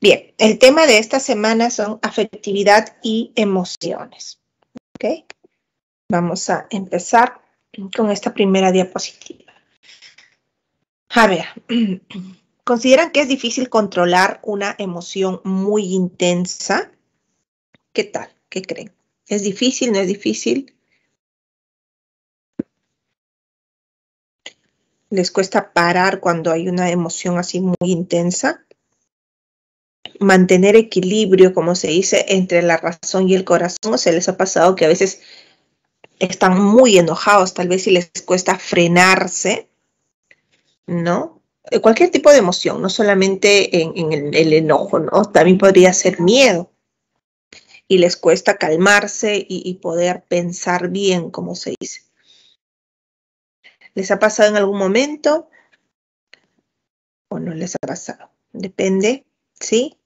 Bien, el tema de esta semana son afectividad y emociones. ¿Okay? Vamos a empezar con esta primera diapositiva. A ver, ¿consideran que es difícil controlar una emoción muy intensa? ¿Qué tal? ¿Qué creen? ¿Es difícil? ¿No es difícil? ¿Les cuesta parar cuando hay una emoción así muy intensa? mantener equilibrio, como se dice, entre la razón y el corazón, o se les ha pasado que a veces están muy enojados, tal vez si les cuesta frenarse, ¿no? Eh, cualquier tipo de emoción, no solamente en, el, enojo, ¿no? También podría ser miedo. Y les cuesta calmarse y poder pensar bien, como se dice. ¿Les ha pasado en algún momento? ¿O no les ha pasado? Depende, ¿sí?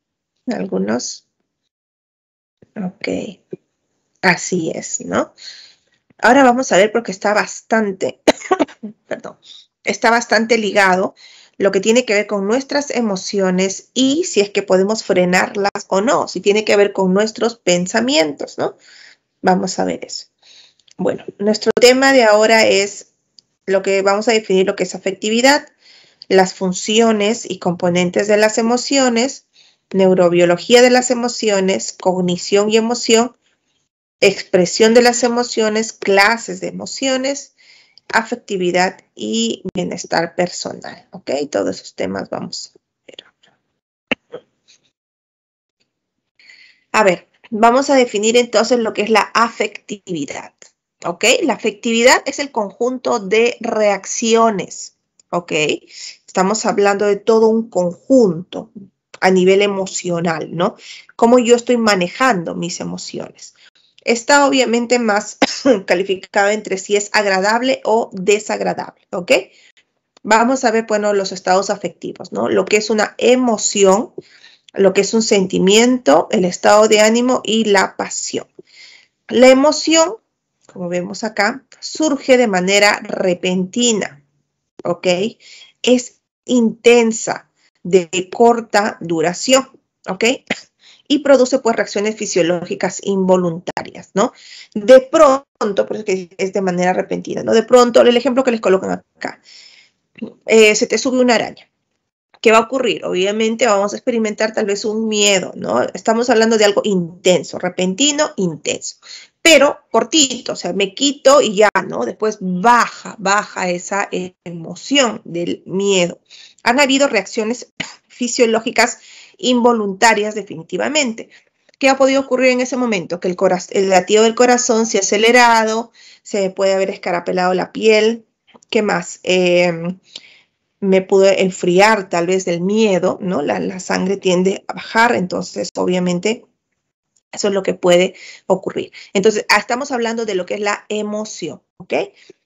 algunos. Ok, así es, ¿no? Ahora vamos a ver porque está bastante, perdón, está bastante ligado lo que tiene que ver con nuestras emociones y si es que podemos frenarlas o no, si tiene que ver con nuestros pensamientos, ¿no? Vamos a ver eso. Bueno, nuestro tema de ahora es lo que vamos a definir lo que es afectividad, las funciones y componentes de las emociones, neurobiología de las emociones, cognición y emoción, expresión de las emociones, clases de emociones, afectividad y bienestar personal. ¿Ok? Todos esos temas vamos a ver. A ver, vamos a definir entonces lo que es la afectividad. ¿Ok? La afectividad es el conjunto de reacciones. ¿Ok? Estamos hablando de todo un conjunto, a nivel emocional, ¿no? Cómo yo estoy manejando mis emociones. Está obviamente más calificado entre si es agradable o desagradable, ¿ok? Vamos a ver, bueno, los estados afectivos, ¿no? Lo que es una emoción, lo que es un sentimiento, el estado de ánimo y la pasión. La emoción, como vemos acá, surge de manera repentina, ¿ok? Es intensa, de corta duración, ¿ok? Y produce pues reacciones fisiológicas involuntarias, ¿no? De pronto, por eso es de manera repentina, ¿no? De pronto, el ejemplo que les colocan acá, eh, se te sube una araña, ¿qué va a ocurrir? Obviamente vamos a experimentar tal vez un miedo, ¿no? Estamos hablando de algo intenso, repentino, intenso pero cortito, o sea, me quito y ya, ¿no? Después baja, baja esa emoción del miedo. Han habido reacciones fisiológicas involuntarias definitivamente. ¿Qué ha podido ocurrir en ese momento? Que el, latido del corazón se ha acelerado, se puede haber escarapelado la piel, ¿qué más? Em, me pude enfriar tal vez del miedo, ¿no? la, sangre tiende a bajar, entonces obviamente eso es lo que puede ocurrir. Entonces, ah, estamos hablando de lo que es la emoción, ¿ok?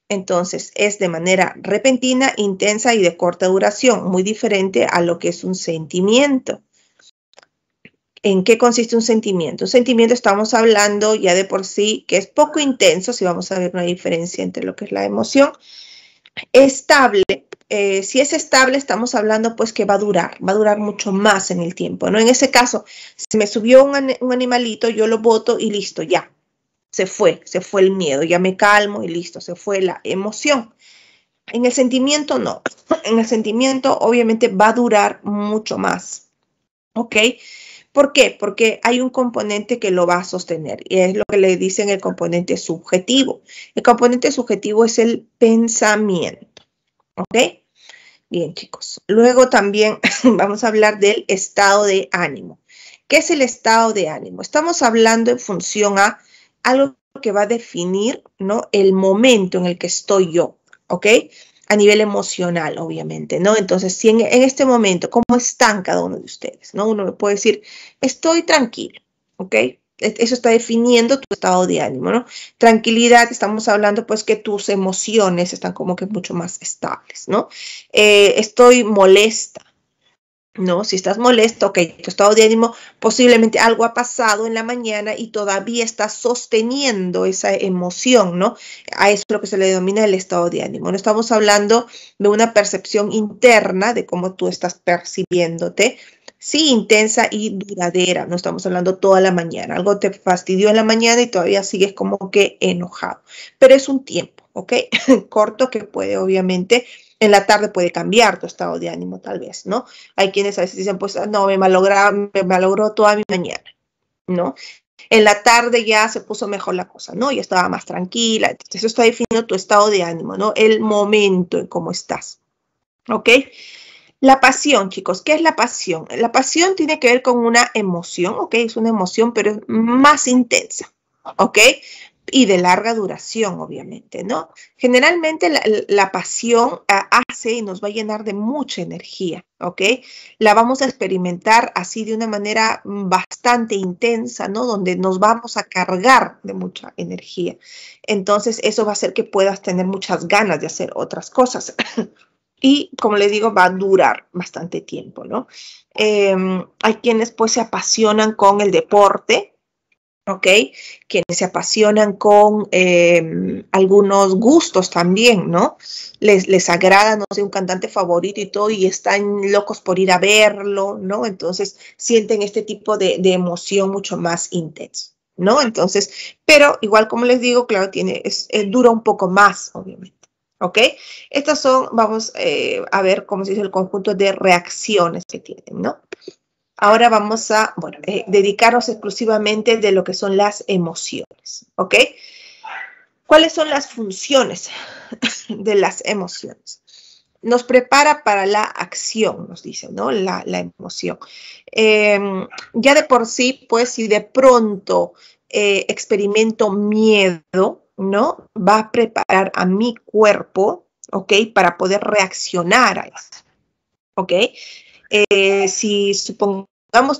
Entonces, es de manera repentina, intensa y de corta duración, muy diferente a lo que es un sentimiento. ¿En qué consiste un sentimiento? Un sentimiento estamos hablando ya de por sí que es poco intenso, si vamos a ver una diferencia entre lo que es la emoción, estable eh, si es estable, estamos hablando pues que va a durar, va a durar mucho más en el tiempo, ¿no? En ese caso, si me subió un, un animalito, yo lo boto y listo, ya. Se fue, se fue el miedo, ya me calmo y listo, se fue la emoción. En el sentimiento no, en el sentimiento obviamente va a durar mucho más, ¿ok? ¿Por qué? Porque hay un componente que lo va a sostener y es lo que le dicen el componente subjetivo. El componente subjetivo es el pensamiento, ¿ok? Bien, chicos. Luego también vamos a hablar del estado de ánimo. ¿Qué es el estado de ánimo? Estamos hablando en función a algo que va a definir, ¿no? El momento en el que estoy yo, ¿ok? A nivel emocional, obviamente, ¿no? Entonces, si en, este momento, ¿cómo están cada uno de ustedes? ¿No? Uno me puede decir, estoy tranquilo, ¿ok? E-, eso está definiendo tu estado de ánimo, ¿no? Tranquilidad, estamos hablando pues que tus emociones están como que mucho más estables, ¿no? Eh, estoy molesta, ¿no? Si estás molesto, ok, tu estado de ánimo, posiblemente algo ha pasado en la mañana y todavía estás sosteniendo esa emoción, ¿no? A eso es lo que se le denomina el estado de ánimo. No estamos hablando de una percepción interna de cómo tú estás percibiéndote, sí intensa y duradera. No estamos hablando toda la mañana. Algo te fastidió en la mañana y todavía sigues como que enojado. Pero es un tiempo, ¿ok? Corto que puede obviamente en la tarde puede cambiar tu estado de ánimo, tal vez, ¿no? Hay quienes a veces dicen, pues, ah, no, me, me malogró toda mi mañana, ¿no? En la tarde ya se puso mejor la cosa, ¿no? Ya estaba más tranquila. Entonces, eso está definiendo tu estado de ánimo, ¿no? El momento en cómo estás, ¿ok? La pasión, chicos, ¿qué es la pasión? La pasión tiene que ver con una emoción, ¿ok? Es una emoción, pero es más intensa, ¿ok? Y de larga duración, obviamente, ¿no? Generalmente la, pasión ah, hace y nos va a llenar de mucha energía, ¿ok? La vamos a experimentar así de una manera bastante intensa, ¿no? Donde nos vamos a cargar de mucha energía. Entonces, eso va a hacer que puedas tener muchas ganas de hacer otras cosas. y, como les digo, va a durar bastante tiempo, ¿no? Em, hay quienes pues se apasionan con el deporte, ¿ok? Quienes se apasionan con em, algunos gustos también, ¿no? Les, les agrada, no sé, un cantante favorito y todo, y están locos por ir a verlo, ¿no? Entonces sienten este tipo de, emoción mucho más intenso, ¿no? Entonces, pero igual como les digo, claro, tiene, es, eh, dura un poco más, obviamente. ¿Ok? Estas son, vamos eh, a ver cómo se dice el conjunto de reacciones que tienen, ¿no? Ahora vamos a, bueno, eh, dedicarnos exclusivamente de lo que son las emociones, ¿ok? ¿Cuáles son las funciones de las emociones? Nos prepara para la acción, nos dice, ¿no? La, emoción. Em, ya de por sí, pues, si de pronto eh, experimento miedo, ¿no? Va a preparar a mi cuerpo, ¿ok? Para poder reaccionar a eso, ¿ok? Eh, si supongamos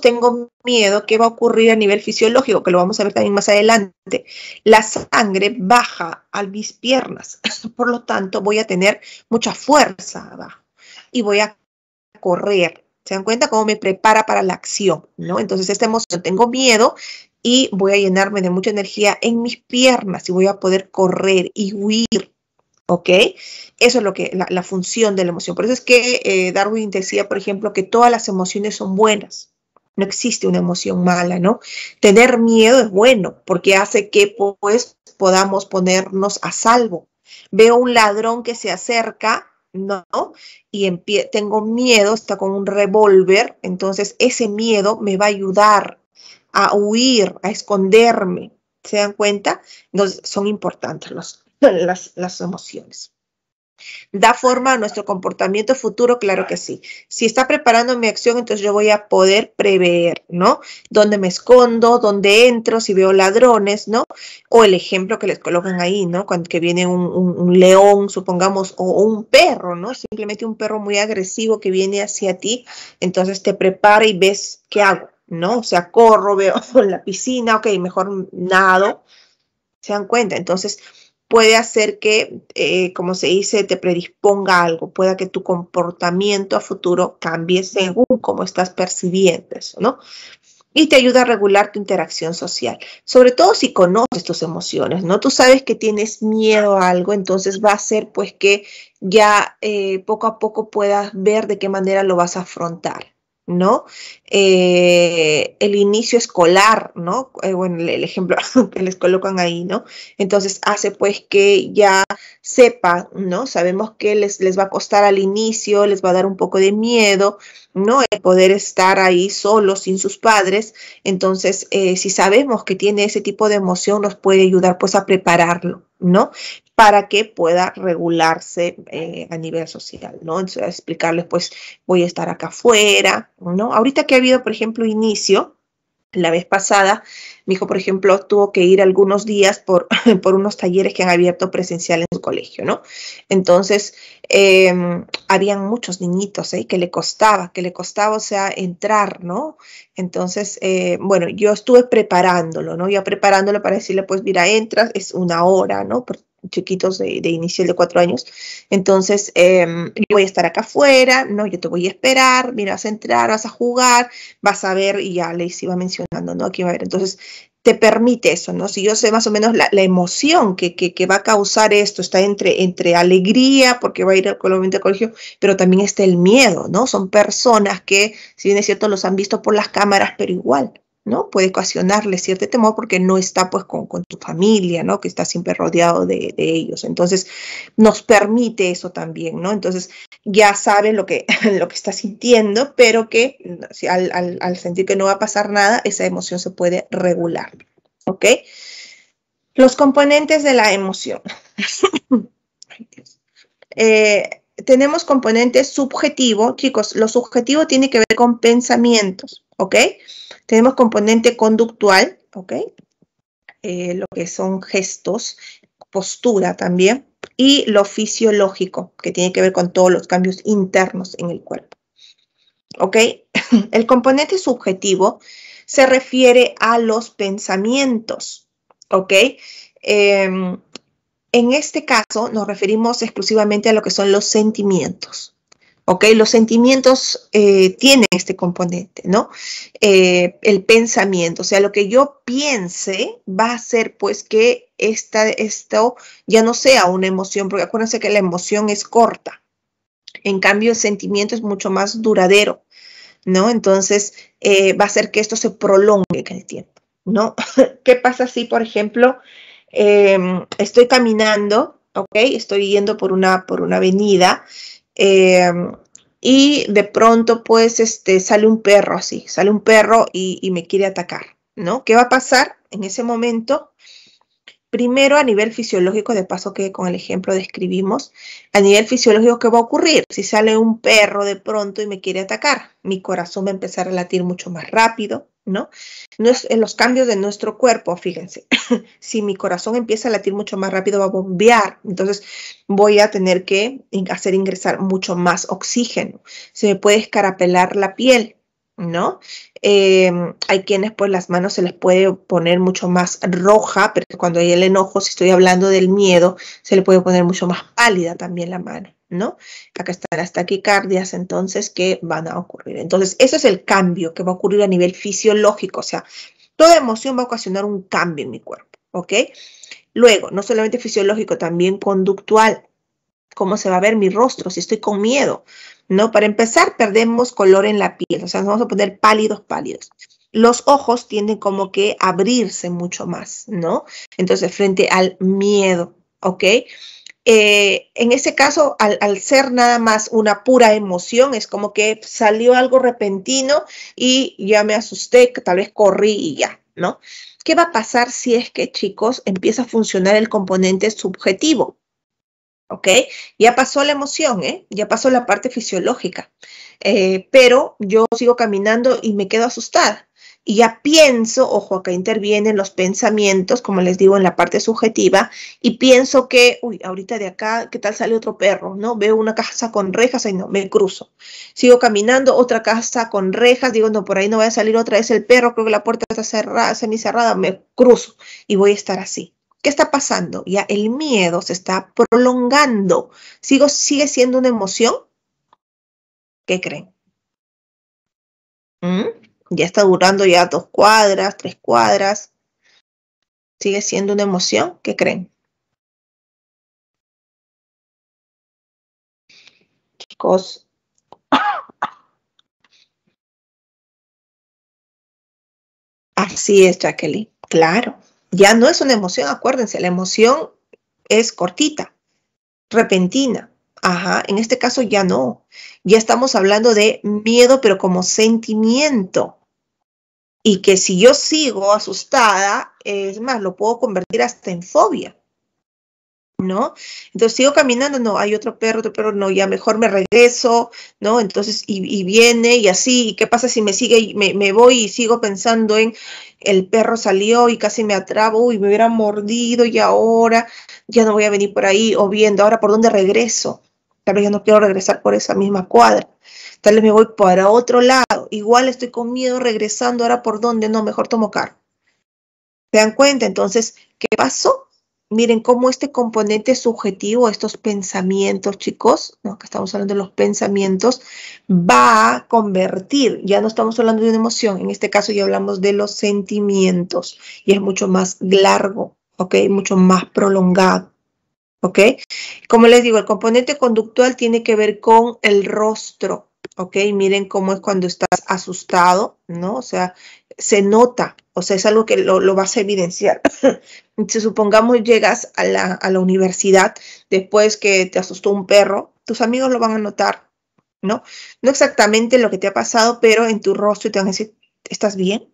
tengo miedo, ¿qué va a ocurrir a nivel fisiológico? Que lo vamos a ver también más adelante. La sangre baja a mis piernas, por lo tanto voy a tener mucha fuerza abajo y voy a correr. ¿Se dan cuenta cómo me prepara para la acción? ¿no? Entonces esta emoción, tengo miedo, y voy a llenarme de mucha energía en mis piernas y voy a poder correr y huir. ¿Ok? Eso es lo que, la, función de la emoción. Por eso es que eh, Darwin decía, por ejemplo, que todas las emociones son buenas. No existe una emoción mala, ¿no? Tener miedo es bueno porque hace que pues podamos ponernos a salvo. Veo un ladrón que se acerca, ¿no? Y tengo miedo, está con un revólver, entonces ese miedo me va a ayudar a huir, a esconderme. ¿Se dan cuenta? entonces son importantes las, emociones. ¿Da forma a nuestro comportamiento futuro? Claro que sí. Si está preparando mi acción, entonces yo voy a poder prever, ¿no? Dónde me escondo, dónde entro, si veo ladrones, ¿no? O el ejemplo que les colocan ahí, ¿no? Cuando viene un, león, supongamos, o, un perro, ¿no? Simplemente un perro muy agresivo que viene hacia ti, entonces te prepara y ves qué hago, ¿no? O sea, corro, veo en la piscina, ok, mejor nado, se dan cuenta. Entonces, puede hacer que, eh, como se dice, te predisponga algo, pueda que tu comportamiento a futuro cambie según cómo estás percibiendo eso, ¿no? Y te ayuda a regular tu interacción social, sobre todo si conoces tus emociones, ¿no? Tú sabes que tienes miedo a algo, entonces va a ser pues que ya eh, poco a poco puedas ver de qué manera lo vas a afrontar. ¿no? Eh, el inicio escolar, ¿no? Eh, bueno, el, ejemplo que les colocan ahí, ¿no? Entonces hace pues que ya sepa, ¿no? Sabemos que les, les va a costar al inicio, les va a dar un poco de miedo, ¿no? El poder estar ahí solo, sin sus padres. Entonces, eh, si sabemos que tiene ese tipo de emoción, nos puede ayudar pues a prepararlo. ¿no? Para que pueda regularse eh, a nivel social, ¿no? Entonces, explicarles, pues, voy a estar acá afuera, ¿no? Ahorita que ha habido, por ejemplo, inicio, la vez pasada, mi hijo, por ejemplo, tuvo que ir algunos días por, por unos talleres que han abierto presencial en su colegio, ¿no? Entonces, em, habían muchos niñitos ¿eh? que le costaba, que le costaba, o sea, entrar, ¿no? Entonces, eh, bueno, yo estuve preparándolo, ¿no? Ya preparándolo para decirle, pues mira, entras, es una hora, ¿no? chiquitos de, inicial de cuatro años. Entonces, em, yo voy a estar acá afuera, no, yo te voy a esperar, mira, vas a entrar, vas a jugar, vas a ver, y ya le iba mencionando, ¿no? Aquí va a ver. Entonces, te permite eso, ¿no? Si yo sé más o menos la, emoción que, que, va a causar esto, está entre, entre alegría, porque va a ir al colegio, pero también está el miedo, ¿no? Son personas que, si bien es cierto, los han visto por las cámaras, pero igual ¿no? Puede ocasionarle cierto temor porque no está pues con, tu familia, ¿no? Que está siempre rodeado de, ellos. Entonces, nos permite eso también, ¿no? Entonces, ya sabe lo que, lo que está sintiendo, pero que al, sentir que no va a pasar nada, esa emoción se puede regular, ¿ok? Los componentes de la emoción. Eh, tenemos componentes subjetivo, chicos, lo subjetivo tiene que ver con pensamientos ¿ok? Tenemos componente conductual, ¿ok? Eh, lo que son gestos, postura también, y lo fisiológico, que tiene que ver con todos los cambios internos en el cuerpo. ¿Ok? El componente subjetivo se refiere a los pensamientos. ¿Ok? Em, en este caso nos referimos exclusivamente a lo que son los sentimientos. ¿ok? Los sentimientos eh, tienen este componente, ¿no? Eh, el pensamiento, o sea, lo que yo piense va a ser, pues que esta, esto ya no sea una emoción, porque acuérdense que la emoción es corta, en cambio el sentimiento es mucho más duradero, ¿no? Entonces eh, va a ser que esto se prolongue con el tiempo, ¿no? ¿Qué pasa si, por ejemplo, em, estoy caminando, ¿ok? Estoy yendo por una, por una avenida Em, y de pronto, pues, este, sale un perro así, sale un perro y, y me quiere atacar, ¿no? ¿Qué va a pasar en ese momento? Primero, a nivel fisiológico, de paso que con el ejemplo describimos, a nivel fisiológico, ¿qué va a ocurrir? Si sale un perro de pronto y me quiere atacar, mi corazón va a empezar a latir mucho más rápido, ¿no? es en los cambios de nuestro cuerpo, fíjense, si mi corazón empieza a latir mucho más rápido, va a bombear, entonces voy a tener que hacer ingresar mucho más oxígeno, se me puede escarapelar la piel, ¿no? Em, hay quienes pues las manos se les puede poner mucho más roja, pero cuando hay el enojo, si estoy hablando del miedo, se le puede poner mucho más pálida también la mano. ¿no? Acá están aquí taquicardias, entonces, qué van a ocurrir. Entonces, eso es el cambio que va a ocurrir a nivel fisiológico, o sea, toda emoción va a ocasionar un cambio en mi cuerpo, ¿ok? Luego, no solamente fisiológico, también conductual. ¿Cómo se va a ver mi rostro si estoy con miedo? ¿No? Para empezar, perdemos color en la piel, o sea, nos vamos a poner pálidos, pálidos los ojos tienden como que abrirse mucho más, ¿no? Entonces, frente al miedo, ¿ok? Eh, en ese caso, al, ser nada más una pura emoción, es como que salió algo repentino y ya me asusté, tal vez corrí y ya, ¿no? ¿Qué va a pasar si es que, chicos, empieza a funcionar el componente subjetivo? ¿Ok? Ya pasó la emoción, ¿eh? Ya pasó la parte fisiológica, eh, pero yo sigo caminando y me quedo asustada y ya pienso, ojo, acá intervienen los pensamientos, como les digo, en la parte subjetiva, y pienso que, uy, ahorita de acá, ¿qué tal sale otro perro? ¿No? Veo una casa con rejas, y no, me cruzo. Sigo caminando, otra casa con rejas, digo, no, por ahí no va a salir otra vez el perro, creo que la puerta está cerrada, semi cerrada, me cruzo y voy a estar así. ¿Qué está pasando? Ya el miedo se está prolongando. Sigo, sigue siendo una emoción. ¿Qué creen? ¿Mm? ya está durando ya dos cuadras, tres cuadras. Sigue siendo una emoción, ¿qué creen? Chicos. Así es, Jacqueline. Claro, ya no es una emoción, acuérdense, la emoción es cortita, repentina. Ajá, en este caso ya no. Ya estamos hablando de miedo, pero como sentimiento. Y que si yo sigo asustada, es más, lo puedo convertir hasta en fobia. ¿No? Entonces sigo caminando, no, hay otro perro, otro perro, no, ya mejor me regreso, ¿no? Entonces, y, viene y así, ¿y qué pasa si me sigue y me, me, voy y sigo pensando en el perro salió y casi me atrabo y me hubiera mordido y ahora ya no voy a venir por ahí o viendo ahora por dónde regreso? Tal vez yo no quiero regresar por esa misma cuadra. Tal vez me voy para otro lado. Igual estoy con miedo regresando ahora por donde no, mejor tomo carro. ¿Se dan cuenta? Entonces, ¿qué pasó? Miren cómo este componente subjetivo, estos pensamientos, chicos, que estamos hablando de los pensamientos, va a convertir, ya no estamos hablando de una emoción, en este caso ya hablamos de los sentimientos y es mucho más largo, ¿ok? Mucho más prolongado. ¿ok? Como les digo, el componente conductual tiene que ver con el rostro, ¿ok? Miren cómo es cuando estás asustado, ¿no? O sea, se nota, o sea, es algo que lo, vas a evidenciar. si supongamos llegas a la, universidad después que te asustó un perro, tus amigos lo van a notar, ¿no? No exactamente lo que te ha pasado, pero en tu rostro te van a decir, ¿estás bien?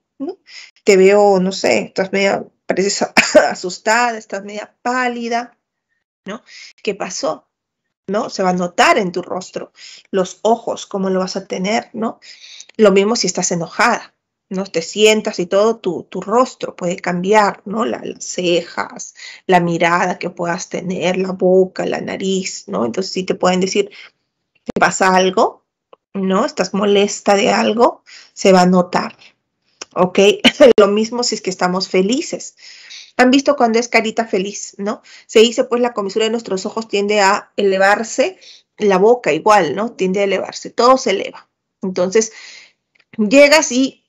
Te veo, no sé, estás media, pareces asustada, estás media pálida, ¿no? ¿Qué pasó? ¿No? Se va a notar en tu rostro, los ojos, cómo lo vas a tener, ¿no? Lo mismo si estás enojada, ¿no? Te sientas y todo, tu, rostro puede cambiar, ¿no? las cejas, la mirada que puedas tener, la boca, la nariz, ¿no? Entonces, si te pueden decir, te pasa algo, ¿no? Estás molesta de algo, se va a notar, ¿ok? lo mismo si es que estamos felices, han visto cuando es carita feliz, ¿no? Se dice, pues la comisura de nuestros ojos tiende a elevarse, la boca igual, ¿no? Tiende a elevarse, todo se eleva. Entonces, llegas y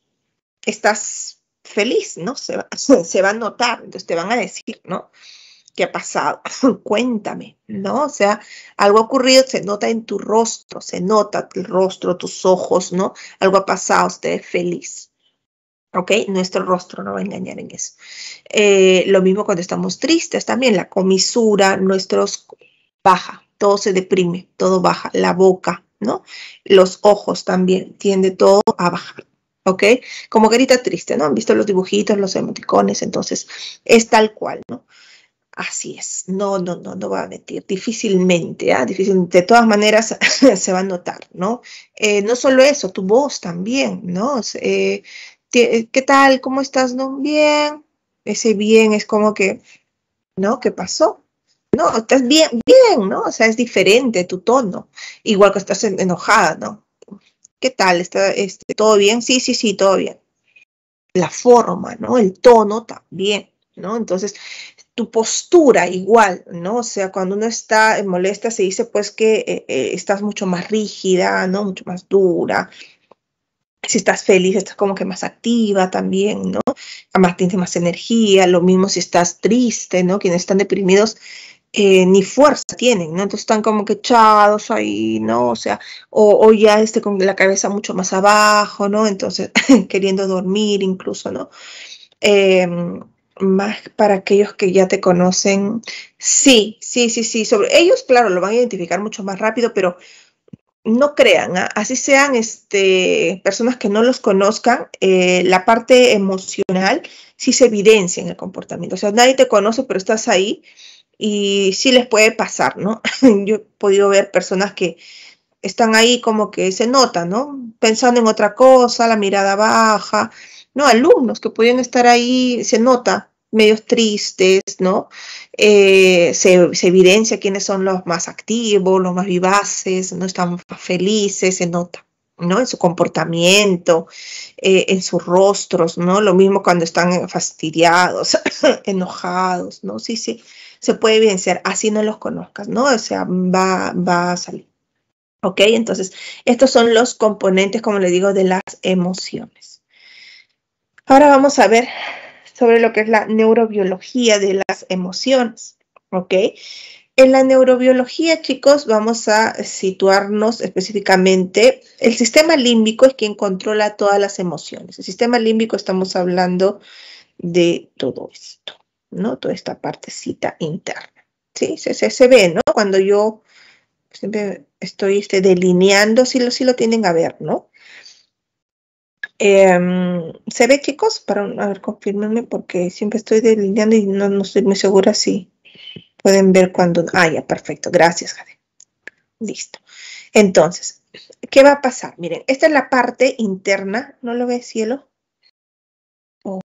estás feliz, ¿no? Se va, a notar, entonces te van a decir, ¿no? ¿Qué ha pasado? Cuéntame, ¿no? O sea, algo ha ocurrido, se nota en tu rostro, se nota el rostro, tus ojos, ¿no? Algo ha pasado, usted es feliz. ¿ok? Nuestro rostro no va a engañar en eso. Eh, lo mismo cuando estamos tristes, también la comisura, nuestros baja, todo se deprime, todo baja, la boca, ¿no? Los ojos también, tiende todo a bajar. ¿Ok? Como carita triste, ¿no? Han visto los dibujitos, los emoticones, entonces es tal cual, ¿no? Así es, no, no, no, no va a mentir, difícilmente, ¿ah? de todas maneras se va a notar, ¿no? Eh, no solo eso, tu voz también, ¿no? Eh, ¿qué tal? ¿Cómo estás? ¿No? Bien. Ese bien es como que, ¿no? ¿Qué pasó? No, estás bien, bien, ¿no? O sea, es diferente tu tono. Igual que estás enojada, ¿no? ¿Qué tal? ¿Está este, todo bien? Sí, sí, sí, todo bien. La forma, ¿no? El tono también, ¿no? Entonces, tu postura igual, ¿no? O sea, cuando uno está molesta se dice pues que eh, eh, estás mucho más rígida, ¿no? Mucho más dura, si estás feliz, estás como que más activa también, ¿no? Además tienes más energía, lo mismo si estás triste, ¿no? Quienes están deprimidos eh, ni fuerza tienen, ¿no? Entonces están como que echados ahí, ¿no? O sea, o, ya este con la cabeza mucho más abajo, ¿no? Entonces queriendo dormir incluso, ¿no? Em, más para aquellos que ya te conocen, sí, sí, sí, sí. Sobre ellos, claro, lo van a identificar mucho más rápido, pero no crean, ¿ah? así sean este, personas que no los conozcan, eh, la parte emocional sí se evidencia en el comportamiento. O sea, nadie te conoce, pero estás ahí y sí les puede pasar, ¿no? Yo he podido ver personas que están ahí como que se nota, ¿no? Pensando en otra cosa, la mirada baja, ¿no? Alumnos que pueden estar ahí, se nota medios tristes, ¿no? Eh, se, evidencia quiénes son los más activos, los más vivaces, no están felices, se nota, ¿no? En su comportamiento, eh, en sus rostros, ¿no? Lo mismo cuando están fastidiados, enojados, ¿no? Sí, sí, se puede evidenciar, así no los conozcas, ¿no? O sea, va, va a salir. ¿Ok? Entonces, estos son los componentes, como les digo, de las emociones. Ahora vamos a ver sobre lo que es la neurobiología de las emociones. ¿Ok? En la neurobiología, chicos, vamos a situarnos específicamente. El sistema límbico es quien controla todas las emociones. El sistema límbico estamos hablando de todo esto, ¿no? Toda esta partecita interna. Sí, se, ve, ¿no? Cuando yo siempre estoy este, delineando, si lo, lo tienen a ver, ¿no? Em, ¿Se ve, chicos? Para, a ver, confírmenme porque siempre estoy delineando y no, estoy muy segura si pueden ver cuando... Ah, ya, perfecto. Gracias, Jade. Listo. Entonces, ¿qué va a pasar? Miren, esta es la parte interna. ¿No lo ve, cielo? Oh.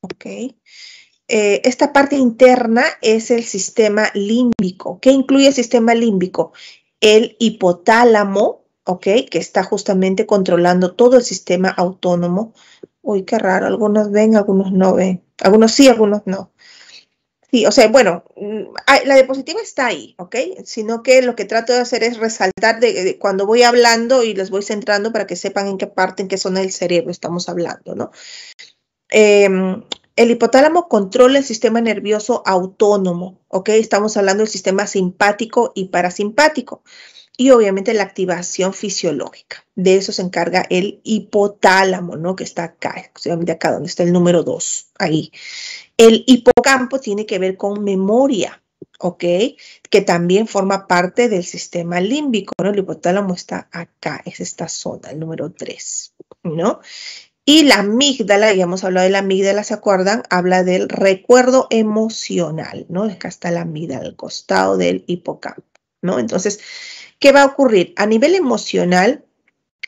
Ok. Eh, esta parte interna es el sistema límbico. ¿Qué incluye el sistema límbico? El hipotálamo, ¿ok? Que está justamente controlando todo el sistema autónomo. Uy, qué raro, algunos ven, algunos no ven, algunos sí, algunos no. Sí, o sea, bueno, mm, la diapositiva está ahí, ¿ok? Sino que lo que trato de hacer es resaltar de, cuando voy hablando y les voy centrando para que sepan en qué parte, en qué zona del cerebro estamos hablando, ¿no? Em, el hipotálamo controla el sistema nervioso autónomo, ¿ok? Estamos hablando del sistema simpático y parasimpático y obviamente la activación fisiológica. De eso se encarga el hipotálamo, ¿no? Que está acá, exclusivamente acá donde está el número 2, ahí. El hipocampo tiene que ver con memoria, ¿ok? Que también forma parte del sistema límbico, ¿no? El hipotálamo está acá, es esta zona, el número 3, ¿no? Y la amígdala, ya hemos hablado de la amígdala, ¿se acuerdan? Habla del recuerdo emocional, ¿no? Acá está la amígdala, al costado del hipocampo, ¿no? Entonces, ¿Qué va a ocurrir? A nivel emocional,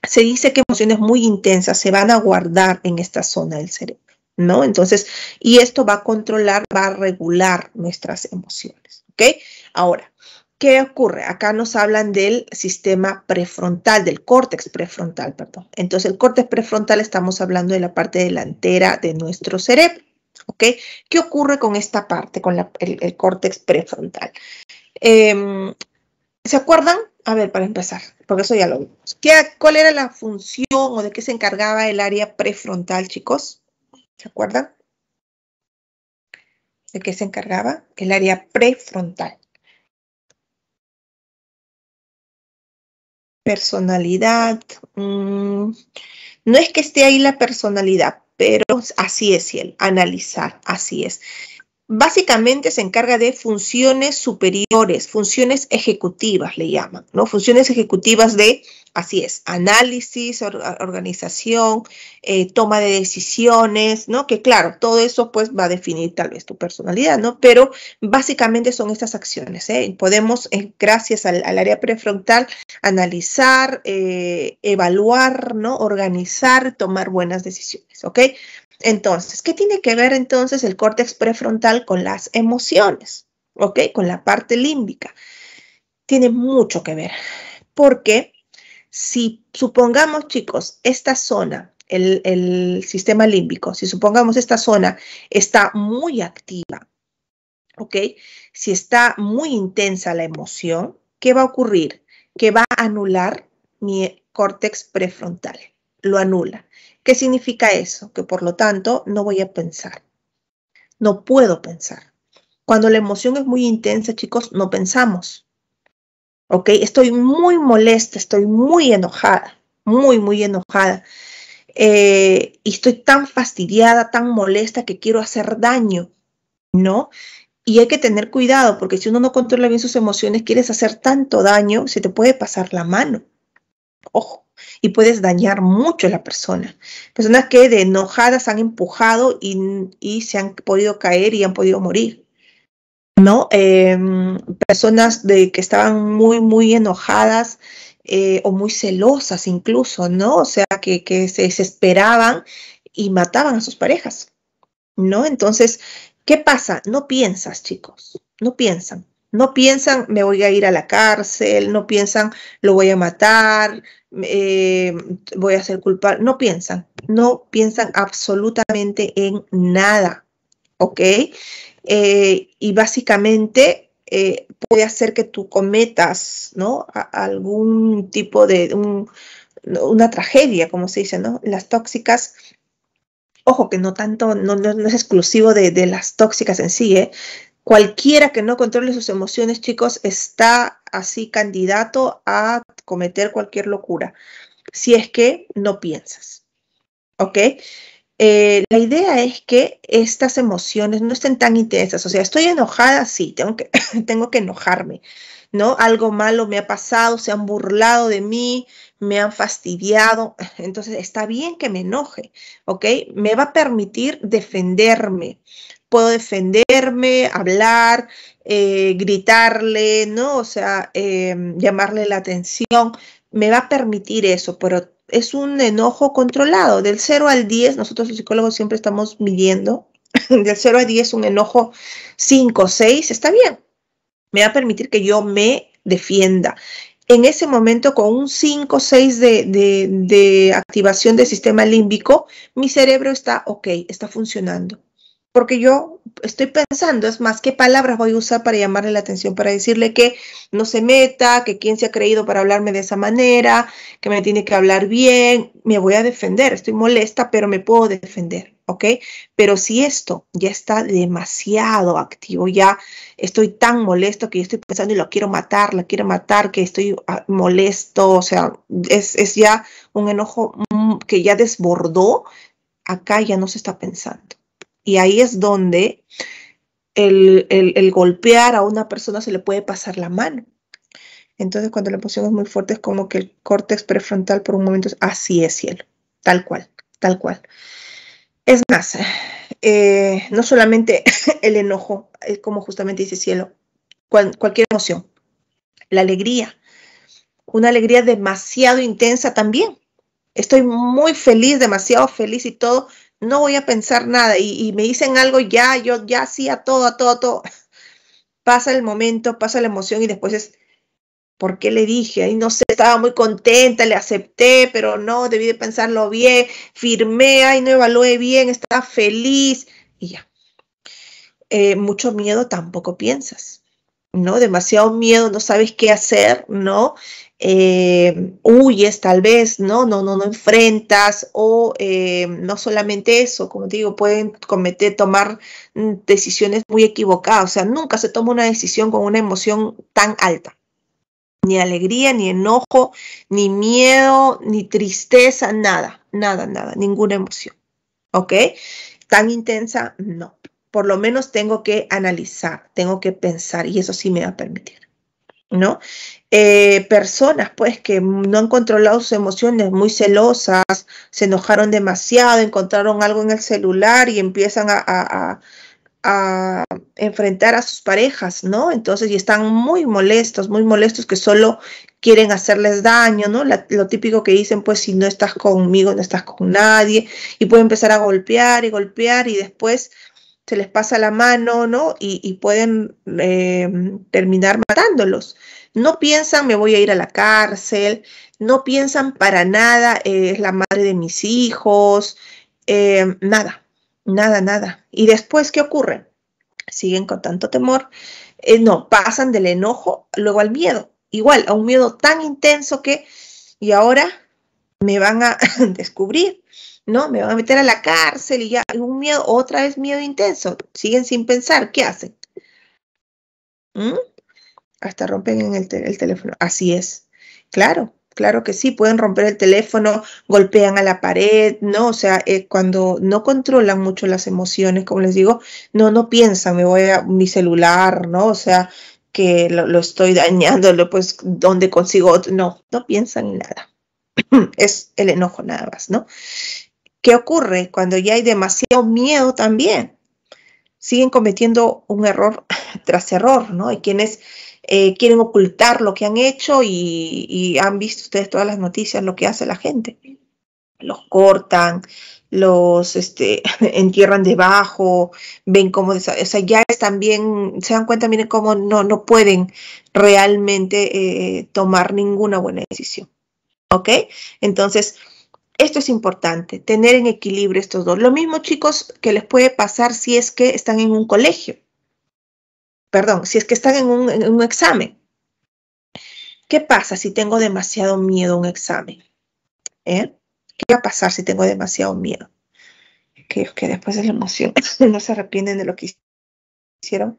se dice que emociones muy intensas se van a guardar en esta zona del cerebro, ¿no? Entonces, y esto va a controlar, va a regular nuestras emociones, ¿ok? Ahora, ¿qué ocurre? Acá nos hablan del sistema prefrontal, del córtex prefrontal, perdón. Entonces, el córtex prefrontal estamos hablando de la parte delantera de nuestro cerebro, ¿ok? ¿Qué ocurre con esta parte, con el, córtex prefrontal? Em, ¿Se acuerdan a ver, para empezar, porque eso ya lo vimos. ¿Qué, ¿Cuál era la función o de qué se encargaba el área prefrontal, chicos? ¿Se acuerdan? ¿De qué se encargaba? El área prefrontal. Personalidad. Mm, no es que esté ahí la personalidad, pero así es, el analizar, así es básicamente se encarga de funciones superiores, funciones ejecutivas le llaman, ¿no? Funciones ejecutivas de, así es, análisis, organización, eh, toma de decisiones, ¿no? Que claro, todo eso pues va a definir tal vez tu personalidad, ¿no? Pero básicamente son estas acciones, ¿eh? Podemos, eh, gracias al, al, área prefrontal, analizar, eh, evaluar, ¿no? Organizar, tomar buenas decisiones, ¿ok? Entonces, ¿qué tiene que ver entonces el córtex prefrontal con las emociones? ¿Ok? Con la parte límbica. Tiene mucho que ver, porque si supongamos, chicos, esta zona, el, sistema límbico, si supongamos esta zona está muy activa, ¿ok? Si está muy intensa la emoción, ¿qué va a ocurrir? Que va a anular mi córtex prefrontal, lo anula. ¿Qué significa eso? Que por lo tanto no voy a pensar. No puedo pensar. Cuando la emoción es muy intensa, chicos, no pensamos. ¿Ok? Estoy muy molesta, estoy muy enojada, muy, muy enojada. Eh, y estoy tan fastidiada, tan molesta que quiero hacer daño, ¿no? Y hay que tener cuidado porque si uno no controla bien sus emociones, quieres hacer tanto daño, se te puede pasar la mano. Ojo y puedes dañar mucho a la persona. Personas que de enojadas han empujado y, se han podido caer y han podido morir. ¿No? Em, personas de que estaban muy, muy enojadas eh, o muy celosas incluso, ¿no? O sea, que, que se desesperaban y mataban a sus parejas, ¿no? Entonces, ¿qué pasa? No piensas, chicos, no piensan. No piensan, me voy a ir a la cárcel, no piensan, lo voy a matar, eh, voy a ser culpable. No piensan, no piensan absolutamente en nada. ¿Ok? Eh, y básicamente eh, puede hacer que tú cometas, ¿no? algún tipo de una tragedia, como se dice, ¿no? Las tóxicas ojo que no tanto, no, es exclusivo de, de, las tóxicas en sí, ¿eh? Cualquiera que no controle sus emociones, chicos, está así candidato a cometer cualquier locura, si es que no piensas. ¿Ok? Eh, la idea es que estas emociones no estén tan intensas. O sea, estoy enojada, sí, tengo que, tengo que enojarme, ¿no? Algo malo me ha pasado, se han burlado de mí, me han fastidiado. Entonces, está bien que me enoje, ¿ok? Me va a permitir defenderme, puedo defenderme, hablar, eh, gritarle, ¿no? O sea, em, llamarle la atención. Me va a permitir eso, pero es un enojo controlado. Del 0 al 10, nosotros los psicólogos siempre estamos midiendo. Del 0 al 10, un enojo 5, 6, está bien. Me va a permitir que yo me defienda. En ese momento, con un 5, 6 de, de activación del sistema límbico, mi cerebro está ok, está funcionando porque yo estoy pensando, es más, qué palabras voy a usar para llamarle la atención, para decirle que no se meta, que quién se ha creído para hablarme de esa manera, que me tiene que hablar bien, me voy a defender, estoy molesta, pero me puedo defender, ¿ok? Pero si esto ya está demasiado activo, ya estoy tan molesto que yo estoy pensando y lo quiero matar, la quiero matar, que estoy ah, molesto, o sea, es, es ya un enojo mm, que ya desbordó, acá ya no se está pensando. Y ahí es donde el, golpear a una persona se le puede pasar la mano. Entonces, cuando la emoción es muy fuerte, es como que el córtex prefrontal por un momento es así es cielo, tal cual, tal cual. Es más, eh, no solamente el enojo, es como justamente dice cielo, cualquier emoción, la alegría, una alegría demasiado intensa también. Estoy muy feliz, demasiado feliz y todo, no voy a pensar nada y, me dicen algo, ya, yo ya hacía todo, a todo, a todo. Pasa el momento, pasa la emoción y después es, ¿por qué le dije? Ahí no sé, estaba muy contenta, le acepté, pero no, debí de pensarlo bien, firmé, ahí no evalué bien, estaba feliz y ya. Eh, mucho miedo tampoco piensas, ¿no? Demasiado miedo, no sabes qué hacer, ¿no? Eh, huyes tal vez, ¿no? No, no, no enfrentas o eh, no solamente eso, como digo, pueden cometer, tomar mm, decisiones muy equivocadas, o sea, nunca se toma una decisión con una emoción tan alta. Ni alegría, ni enojo, ni miedo, ni tristeza, nada, nada, nada, ninguna emoción. ¿Ok? Tan intensa, no. Por lo menos tengo que analizar, tengo que pensar y eso sí me va a permitir. ¿no? Eh, personas, pues, que no han controlado sus emociones, muy celosas, se enojaron demasiado, encontraron algo en el celular y empiezan a, a, enfrentar a sus parejas, ¿no? Entonces, y están muy molestos, muy molestos que solo quieren hacerles daño, ¿no? lo típico que dicen, pues, si no estás conmigo, no estás con nadie, y pueden empezar a golpear y golpear y después se les pasa la mano, ¿no? Y, pueden eh, terminar matándolos. No piensan, me voy a ir a la cárcel, no piensan para nada, es la madre de mis hijos, eh, nada, nada, nada. ¿Y después qué ocurre? Siguen con tanto temor. Eh, no, pasan del enojo luego al miedo. Igual, a un miedo tan intenso que, y ahora me van a descubrir ¿no? Me van a meter a la cárcel y ya, un miedo, otra vez miedo intenso. Siguen sin pensar, ¿qué hacen? ¿Mm? Hasta rompen en el, teléfono. Así es. Claro, claro que sí, pueden romper el teléfono, golpean a la pared, ¿no? O sea, eh, cuando no controlan mucho las emociones, como les digo, no, no piensan, me voy a mi celular, ¿no? O sea, que lo, estoy dañando, pues, ¿dónde consigo otro? No, no piensan en nada. es el enojo nada más, ¿no? ¿Qué ocurre cuando ya hay demasiado miedo también? Siguen cometiendo un error tras error, ¿no? Hay quienes eh, quieren ocultar lo que han hecho y, han visto ustedes todas las noticias, lo que hace la gente. Los cortan, los este, entierran debajo, ven cómo, o sea, ya es también, se dan cuenta, miren cómo no, no pueden realmente eh, tomar ninguna buena decisión. ¿Ok? Entonces, esto es importante, tener en equilibrio estos dos. Lo mismo, chicos, que les puede pasar si es que están en un colegio. Perdón, si es que están en un, examen. ¿Qué pasa si tengo demasiado miedo a un examen? ¿Eh? ¿Qué va a pasar si tengo demasiado miedo? Que, que después de la emoción no se arrepienten de lo que hicieron.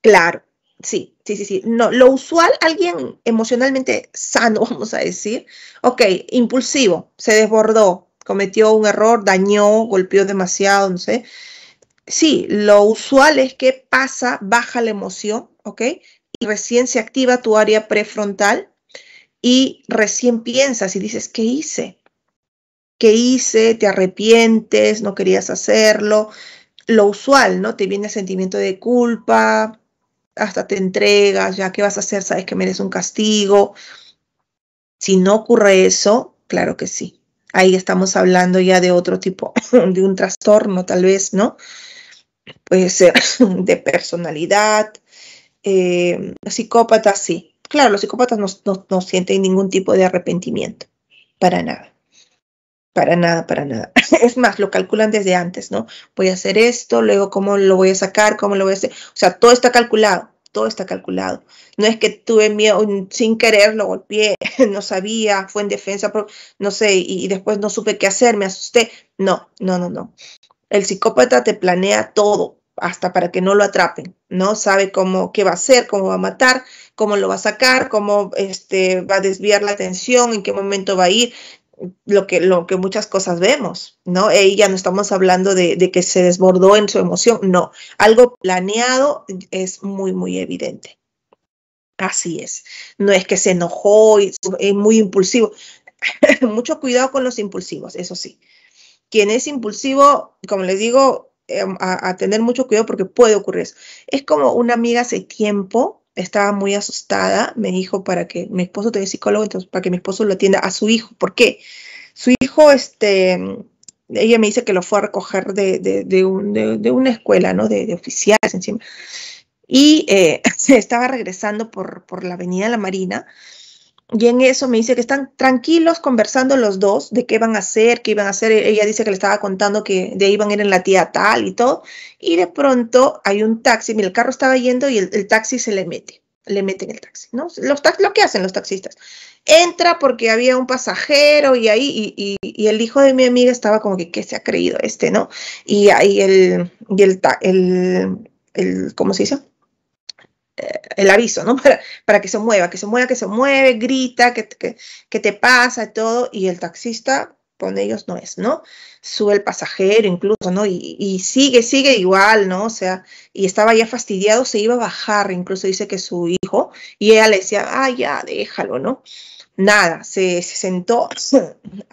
Claro, Sí, sí, sí, sí. No, lo usual, alguien emocionalmente sano, vamos a decir, ok, impulsivo, se desbordó, cometió un error, dañó, golpeó demasiado, no sé. Sí, lo usual es que pasa, baja la emoción, ok, y recién se activa tu área prefrontal y recién piensas y dices, ¿qué hice? ¿Qué hice? ¿Te arrepientes? ¿No querías hacerlo? Lo usual, ¿no? Te viene sentimiento de culpa, hasta te entregas, ya qué vas a hacer, sabes que mereces un castigo. Si no ocurre eso, claro que sí. Ahí estamos hablando ya de otro tipo, de un trastorno tal vez, ¿no? Puede ser de personalidad. Eh, psicópatas, sí. Claro, los psicópatas no sienten ningún tipo de arrepentimiento, para nada. Para nada, para nada. Es más, lo calculan desde antes, ¿no? Voy a hacer esto, luego cómo lo voy a sacar, cómo lo voy a hacer. O sea, todo está calculado, todo está calculado. No es que tuve miedo, mm, sin querer lo golpeé, no sabía, fue en defensa, no sé, y, después no supe qué hacer, me asusté. No, no, no, no. El psicópata te planea todo, hasta para que no lo atrapen, ¿no? Sabe cómo, qué va a hacer, cómo va a matar, cómo lo va a sacar, cómo este, va a desviar la atención, en qué momento va a ir, lo que, lo que muchas cosas vemos, ¿no? Y ya no estamos hablando de, que se desbordó en su emoción, no, algo planeado es muy, muy evidente. Así es, no es que se enojó y es muy impulsivo. Mucho cuidado con los impulsivos, eso sí. Quien es impulsivo, como les digo, em, a, a tener mucho cuidado porque puede ocurrir eso. Es como una amiga hace tiempo estaba muy asustada, me dijo para que mi esposo te psicólogo, entonces para que mi esposo lo atienda a su hijo. ¿Por qué? Su hijo, este, ella me dice que lo fue a recoger de, de, de, una escuela, ¿no? De, oficiales encima. Y eh, se estaba regresando por, por la avenida La Marina y en eso me dice que están tranquilos conversando los dos de qué van a hacer, qué iban a hacer. Ella dice que le estaba contando que de ahí iban a ir en la tía tal y todo. Y de pronto hay un taxi, mira, el carro estaba yendo y el, taxi se le mete, le mete en el taxi, ¿no? Los lo que hacen los taxistas. Entra porque había un pasajero y ahí, y, el hijo de mi amiga estaba como que, ¿qué se ha creído este, no? Y ahí el, y el, el, el ¿cómo se dice? Eh, el aviso, ¿no? Para, que se mueva, que se mueva, que se mueve, grita, que, te pasa, todo, y el taxista con ellos no es, ¿no? Sube el pasajero incluso, ¿no? Y, sigue, sigue igual, ¿no? O sea, y estaba ya fastidiado, se iba a bajar, incluso dice que su hijo, y ella le decía, ah, ya, déjalo, ¿no? Nada, se sentó,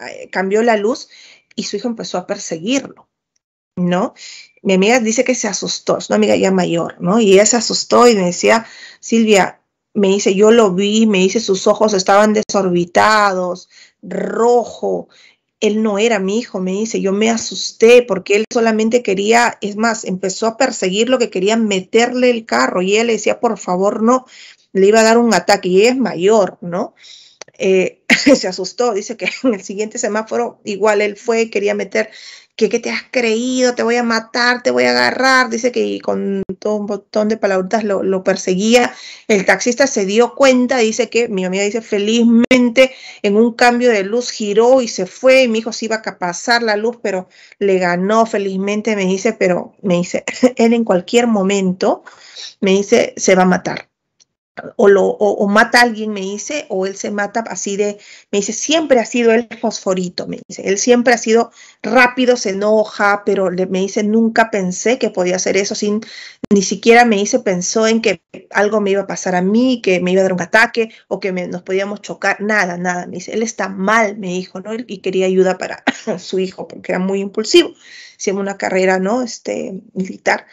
eh, cambió la luz y su hijo empezó a perseguirlo. ¿no? Mi amiga dice que se asustó, es una amiga ya mayor, ¿no? Y ella se asustó y me decía, Silvia, me dice, yo lo vi, me dice, sus ojos estaban desorbitados, rojo. Él no era mi hijo, me dice, yo me asusté porque él solamente quería, es más, empezó a perseguir lo que quería meterle el carro y él le decía, por favor, no, le iba a dar un ataque y es mayor, ¿no? Eh, se asustó, dice que en el siguiente semáforo igual él fue, quería meter que qué te has creído, te voy a matar, te voy a agarrar. Dice que con todo un botón de palabras lo, perseguía. El taxista se dio cuenta, dice que mi amiga dice felizmente en un cambio de luz giró y se fue mi hijo se iba a pasar la luz, pero le ganó felizmente, me dice, pero me dice, él en cualquier momento me dice, se va a matar o, lo, mata a alguien, me dice, o él se mata así de, me dice, siempre ha sido el fosforito, me dice, él siempre ha sido rápido, se enoja, pero me dice, nunca pensé que podía hacer eso, sin, ni siquiera me dice, pensó en que algo me iba a pasar a mí, que me iba a dar un ataque o que nos podíamos chocar, nada, nada, me dice, él está mal, me dijo, ¿no? Y quería ayuda para su hijo, porque era muy impulsivo, siendo una carrera, ¿no? Este, militar.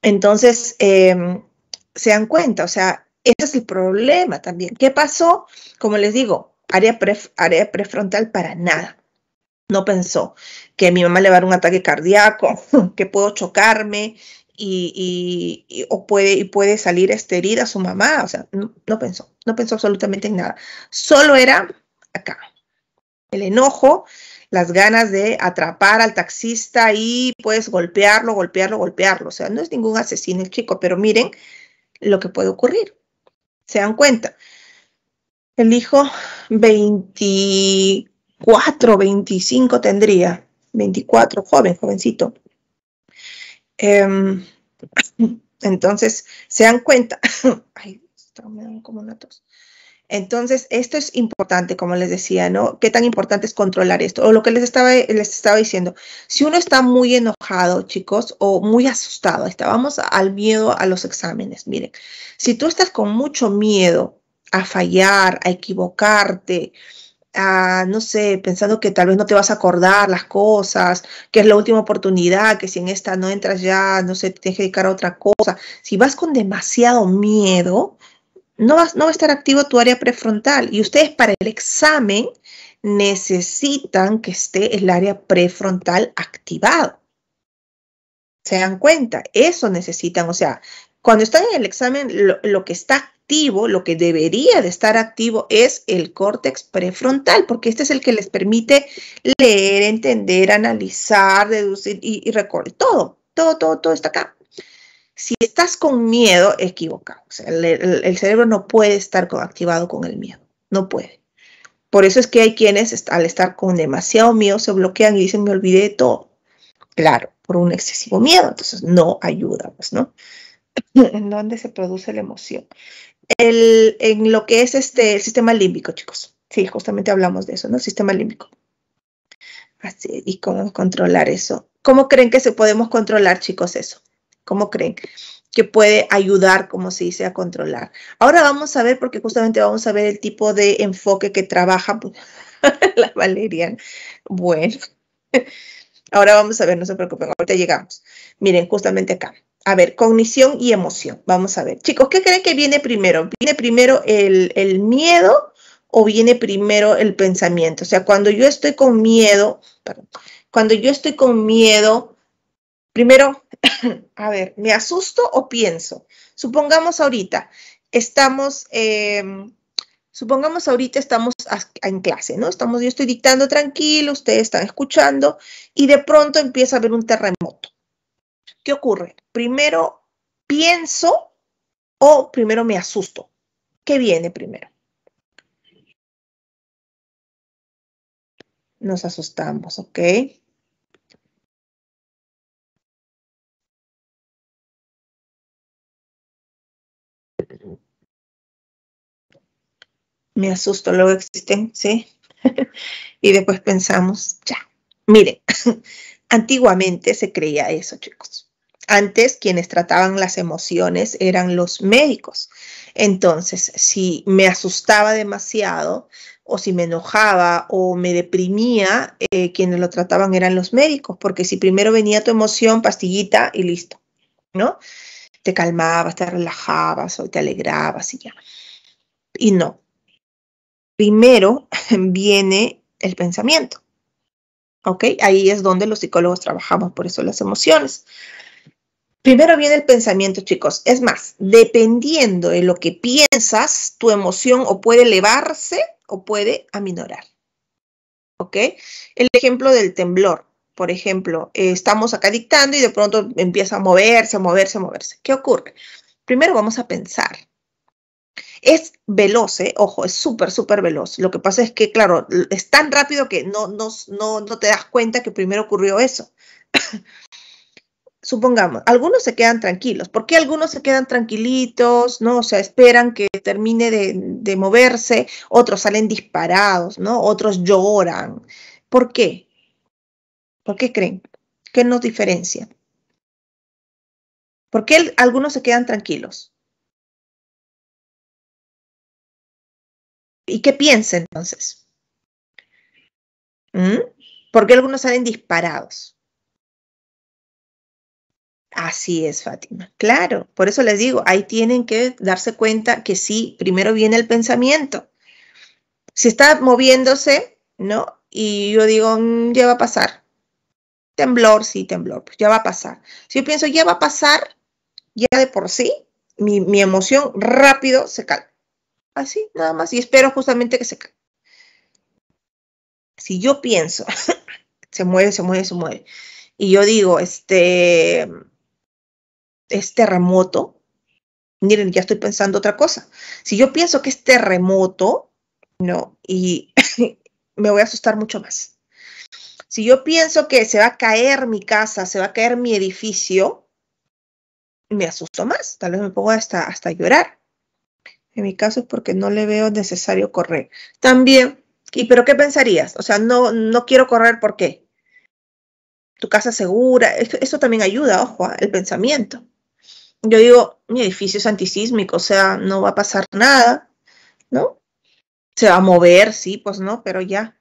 Entonces, em, se dan cuenta, o sea, ese es el problema también. ¿Qué pasó? Como les digo, área, prefrontal para nada. No pensó que mi mamá le va a dar un ataque cardíaco, que puedo chocarme y, o puede, y puede salir esta herida su mamá. O sea, no, no pensó, no pensó absolutamente en nada. Solo era acá. El enojo, las ganas de atrapar al taxista y pues golpearlo, golpearlo, golpearlo. O sea, no es ningún asesino el chico, pero miren lo que puede ocurrir. ¿Se dan cuenta? hijo 24, 25 tendría. 24, joven, jovencito. Em, entonces, se dan cuenta. Ay, me dan como una tos. Entonces, esto es importante, como les decía, ¿no? ¿Qué tan importante es controlar esto? O lo que les estaba, les estaba diciendo, si uno está muy enojado, chicos, o muy asustado, estábamos al miedo a los exámenes, miren, si tú estás con mucho miedo a fallar, a equivocarte, a, no sé, pensando que tal vez no te vas a acordar las cosas, que es la última oportunidad, que si en esta no entras ya, no sé, te tienes que dedicar a otra cosa. Si vas con demasiado miedo, no va, a estar activo tu área prefrontal y ustedes para el examen necesitan que esté el área prefrontal activado. ¿Se dan cuenta? Eso necesitan, o sea, cuando están en el examen, lo, que está activo, lo que debería de estar activo es el córtex prefrontal, porque este es el que les permite leer, entender, analizar, deducir y, y recordar. Todo, todo, todo, todo está acá. Si estás con miedo, equivocado. el, cerebro no puede estar activado con el miedo. No puede. Por eso es que hay quienes al estar con demasiado miedo se bloquean y dicen me olvidé de todo. Claro, por un excesivo miedo. Entonces no ayuda, pues, ¿no? ¿En dónde se produce la emoción? El, en lo que es este, el sistema límbico, chicos. Sí, justamente hablamos de eso, ¿no? El sistema límbico. Así, y cómo controlar eso. ¿Cómo creen que se podemos controlar, chicos, eso? ¿Cómo creen? que puede ayudar, como se dice, a controlar. Ahora vamos a ver, porque justamente vamos a ver el tipo de enfoque que trabaja pues, la Valeria. Bueno, ahora vamos a ver, no se preocupen, ahorita llegamos. Miren, justamente acá. A ver, cognición y emoción. Vamos a ver. Chicos, ¿qué creen que viene primero? ¿Viene primero el, miedo o viene primero el pensamiento? O sea, cuando yo estoy con miedo, cuando yo estoy con miedo, primero a ver, ¿me asusto o pienso? Supongamos ahorita, estamos, em, supongamos ahorita estamos en clase, ¿no? Estamos, yo estoy dictando tranquilo, ustedes están escuchando y de pronto empieza a haber un terremoto. ¿Qué ocurre? Primero pienso o primero me asusto. ¿Qué viene primero? Nos asustamos, ¿ok? me asusto, luego existen, ¿sí? y después pensamos, ya, miren, antiguamente se creía eso, chicos. Antes quienes trataban las emociones eran los médicos. Entonces, si me asustaba demasiado o si me enojaba o me deprimía, eh, quienes lo trataban eran los médicos, porque si primero venía tu emoción, pastillita y listo, ¿no? Te calmabas, te relajabas o te alegrabas y ya. Y no, primero viene el pensamiento. ¿Ok? Ahí es donde los psicólogos trabajamos, por eso las emociones. Primero viene el pensamiento, chicos. Es más, dependiendo de lo que piensas, tu emoción o puede elevarse o puede aminorar. ¿Ok? El ejemplo del temblor, por ejemplo, eh, estamos acá dictando y de pronto empieza a moverse, a moverse, a moverse. ¿Qué ocurre? Primero vamos a pensar, es veloz, ¿eh? ojo, es súper, súper veloz. Lo que pasa es que, claro, es tan rápido que no, no, no, no te das cuenta que primero ocurrió eso. Supongamos, algunos se quedan tranquilos. ¿Por qué algunos se quedan tranquilitos? ¿No? O sea, esperan que termine de, de moverse. Otros salen disparados, ¿no? Otros lloran. ¿Por qué? ¿Por qué creen? ¿Qué nos diferencia? ¿Por qué algunos se quedan tranquilos? ¿Y qué piensa entonces? ¿Mm? ¿Por qué algunos salen disparados? Así es, Fátima. Claro, por eso les digo, ahí tienen que darse cuenta que sí, primero viene el pensamiento. Si está moviéndose, ¿no? Y yo digo, mm, ya va a pasar. Temblor, sí, temblor, pues ya va a pasar. Si yo pienso, ya va a pasar, ya de por sí, mi, mi emoción rápido se calma. Así, nada más. Y espero justamente que se caiga. Si yo pienso, se mueve, se mueve, se mueve. Y yo digo, este, es terremoto. Miren, ya estoy pensando otra cosa. Si yo pienso que es terremoto, no, y me voy a asustar mucho más. Si yo pienso que se va a caer mi casa, se va a caer mi edificio, me asusto más, tal vez me pongo hasta, hasta llorar. En mi caso es porque no le veo necesario correr. También, ¿y pero qué pensarías? O sea, no, no quiero correr, ¿por qué? Tu casa segura, eso también ayuda, ojo, ¿eh? el pensamiento. Yo digo, mi edificio es antisísmico, o sea, no va a pasar nada, ¿no? Se va a mover, sí, pues no, pero ya.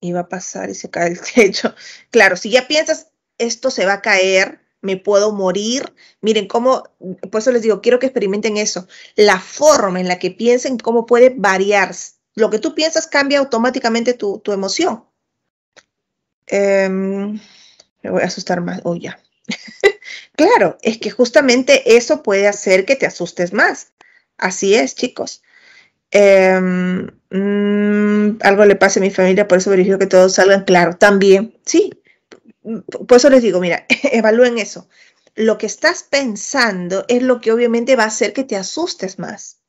Y va a pasar y se cae el techo. Claro, si ya piensas, esto se va a caer, me puedo morir. Miren cómo, por eso les digo, quiero que experimenten eso. La forma en la que piensen, cómo puede variar. Lo que tú piensas cambia automáticamente tu, emoción. Em, me voy a asustar más. Oh, ya. claro, es que justamente eso puede hacer que te asustes más. Así es, chicos. Em, mm, algo le pase a mi familia, por eso verifico que todos salgan claro. También, sí, por eso les digo, mira, evalúen eso. Lo que estás pensando es lo que obviamente va a hacer que te asustes más.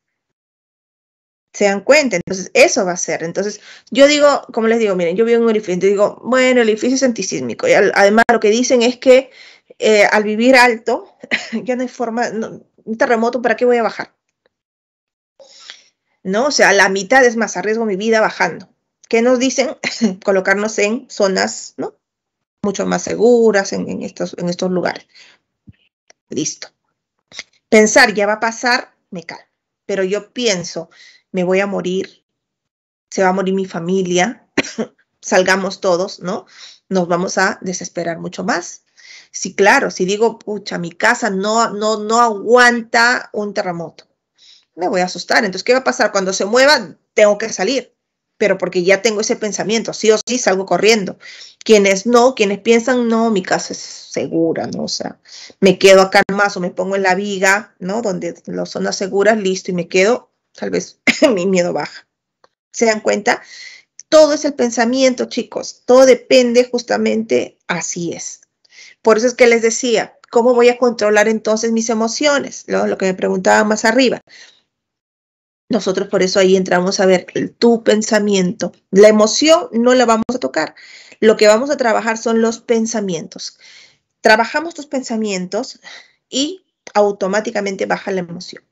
Se dan cuenta, entonces eso va a ser. Entonces, yo digo, como les digo, miren, yo vivo en un edificio, digo, bueno, el edificio es antisísmico. Y además, lo que dicen es que eh, al vivir alto, ya no hay forma, un terremoto, ¿para qué voy a bajar? ¿No? O sea, la mitad es más, arriesgo mi vida bajando. ¿Qué nos dicen? Colocarnos en zonas, ¿no? mucho más seguras en, estos, lugares. Listo. Pensar, ya va a pasar, me calma, Pero yo pienso, me voy a morir, se va a morir mi familia, salgamos todos, ¿no? Nos vamos a desesperar mucho más. Sí, claro, si digo, pucha, mi casa no, no, no aguanta un terremoto, me voy a asustar. Entonces, ¿qué va a pasar? Cuando se mueva, tengo que salir pero porque ya tengo ese pensamiento, sí o sí salgo corriendo. Quienes no, quienes piensan, no, mi casa es segura, ¿no? O sea, me quedo acá más o me pongo en la viga, ¿no? Donde las zonas seguras, listo, y me quedo, tal vez mi miedo baja. ¿Se dan cuenta? Todo es el pensamiento, chicos, todo depende justamente, así es. Por eso es que les decía, ¿cómo voy a controlar entonces mis emociones? Lo, lo que me preguntaba más arriba. Nosotros por eso ahí entramos a ver tu pensamiento. La emoción no la vamos a tocar. Lo que vamos a trabajar son los pensamientos. Trabajamos tus pensamientos y automáticamente baja la emoción.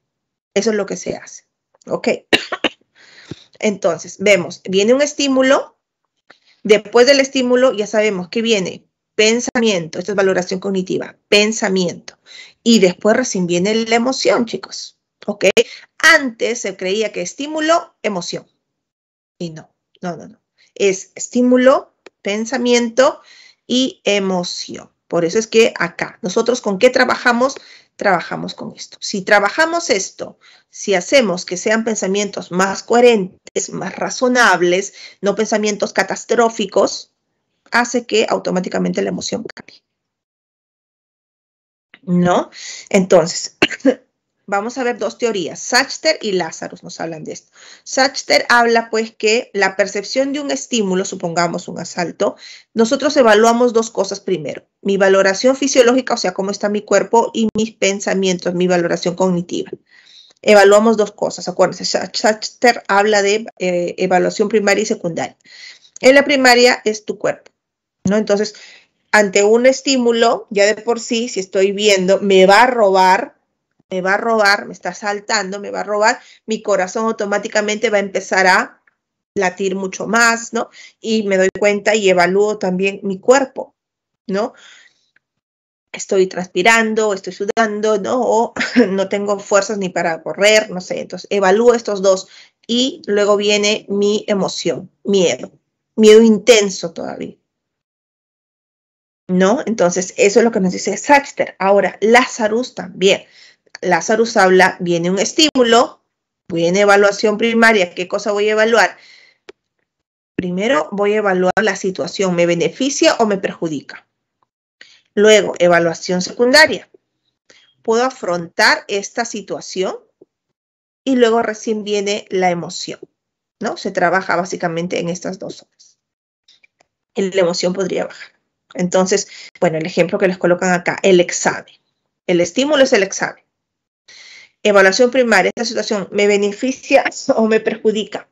Eso es lo que se hace. ¿Ok? Entonces, vemos, viene un estímulo. Después del estímulo ya sabemos que viene pensamiento. esta es valoración cognitiva. Pensamiento. Y después recién viene la emoción, chicos. ¿Ok? Antes se creía que estímulo, emoción. Y no, no, no, no. Es estímulo, pensamiento y emoción. Por eso es que acá, nosotros con qué trabajamos, trabajamos con esto. Si trabajamos esto, si hacemos que sean pensamientos más coherentes, más razonables, no pensamientos catastróficos, hace que automáticamente la emoción cambie. ¿No? Entonces, vamos a ver dos teorías. Sachter y Lazarus nos hablan de esto. Sachter habla pues que la percepción de un estímulo, supongamos un asalto, nosotros evaluamos dos cosas primero. Mi valoración fisiológica, o sea, cómo está mi cuerpo y mis pensamientos, mi valoración cognitiva. Evaluamos dos cosas, acuérdense, Sachter habla de eh, evaluación primaria y secundaria. En la primaria es tu cuerpo, ¿no? Entonces, ante un estímulo, ya de por sí, si estoy viendo, me va a robar me va a robar, me está saltando, me va a robar, mi corazón automáticamente va a empezar a latir mucho más, ¿no? Y me doy cuenta y evalúo también mi cuerpo, ¿no? Estoy transpirando, estoy sudando, ¿no? O no tengo fuerzas ni para correr, no sé. Entonces, evalúo estos dos y luego viene mi emoción, miedo, miedo intenso todavía. ¿No? Entonces, eso es lo que nos dice Saxter. Ahora, Lazarus también. Lázaro habla, viene un estímulo, viene evaluación primaria, ¿qué cosa voy a evaluar? Primero voy a evaluar la situación, ¿me beneficia o me perjudica? Luego, evaluación secundaria. ¿Puedo afrontar esta situación? Y luego recién viene la emoción, ¿no? Se trabaja básicamente en estas dos horas. la emoción podría bajar. Entonces, bueno, el ejemplo que les colocan acá, el examen. El estímulo es el examen evaluación primaria, esta situación me beneficia o me perjudica.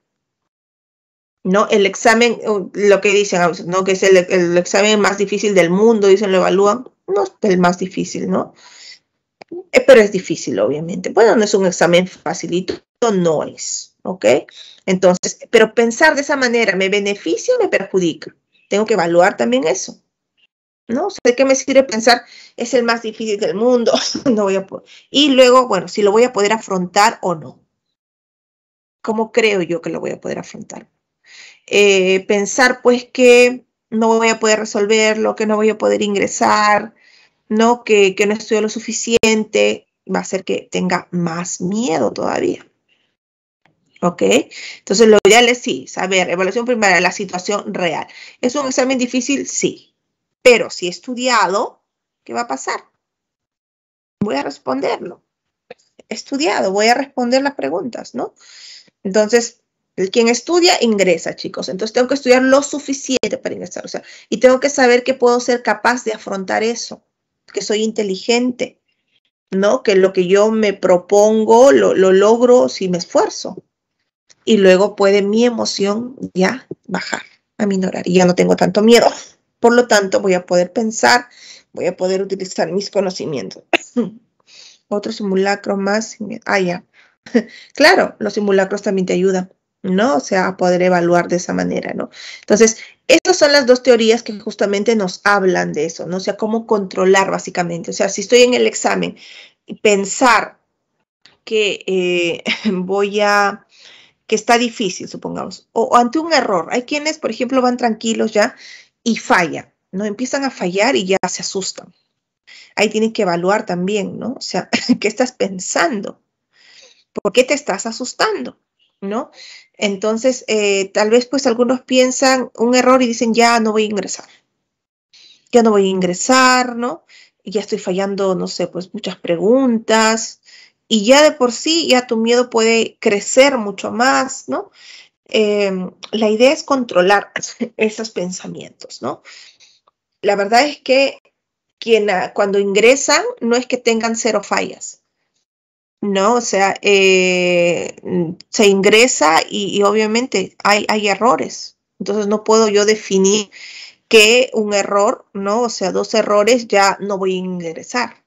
¿No? El examen, lo que dicen, ¿no? Que es el, examen más difícil del mundo, dicen, lo evalúan. No es el más difícil, ¿no? Eh, pero es difícil, obviamente. Bueno, no es un examen facilito, no es, ¿ok? Entonces, pero pensar de esa manera, ¿me beneficia o me perjudica? Tengo que evaluar también eso. ¿no? sé qué me sirve pensar es el más difícil del mundo? no voy a Y luego, bueno, si lo voy a poder afrontar o no. ¿Cómo creo yo que lo voy a poder afrontar? Eh, pensar pues que no voy a poder resolverlo, que no voy a poder ingresar, ¿no? Que, que no estoy lo suficiente, va a hacer que tenga más miedo todavía. ¿Ok? Entonces lo ideal es sí, saber, evaluación primaria, la situación real. ¿Es un examen difícil? Sí, pero si he estudiado, ¿qué va a pasar? Voy a responderlo. He estudiado, voy a responder las preguntas, ¿no? Entonces, quien estudia ingresa, chicos. Entonces tengo que estudiar lo suficiente para ingresar. O sea, y tengo que saber que puedo ser capaz de afrontar eso, que soy inteligente, ¿no? Que lo que yo me propongo lo, lo logro si me esfuerzo. Y luego puede mi emoción ya bajar, aminorar. Y ya no tengo tanto miedo. Por lo tanto, voy a poder pensar, voy a poder utilizar mis conocimientos. Otro simulacro más. Ah, ya. claro, los simulacros también te ayudan, ¿no? O sea, a poder evaluar de esa manera, ¿no? Entonces, estas son las dos teorías que justamente nos hablan de eso, ¿no? O sea, cómo controlar básicamente. O sea, si estoy en el examen y pensar que eh, voy a que está difícil, supongamos, o, ante un error. Hay quienes, por ejemplo, van tranquilos ya y falla, ¿no? Empiezan a fallar y ya se asustan. Ahí tienen que evaluar también, ¿no? O sea, ¿qué estás pensando? ¿Por qué te estás asustando? ¿No? Entonces, eh, tal vez pues algunos piensan un error y dicen, ya no voy a ingresar. Ya no voy a ingresar, ¿no? Y ya estoy fallando, no sé, pues muchas preguntas. Y ya de por sí, ya tu miedo puede crecer mucho más, ¿no? Em, la idea es controlar esos pensamientos, ¿no? La verdad es que quien, ah, cuando ingresan no es que tengan cero fallas, ¿no? O sea, eh, se ingresa y, y obviamente hay, hay, errores. Entonces no puedo yo definir que un error, ¿no? O sea, dos errores ya no voy a ingresar.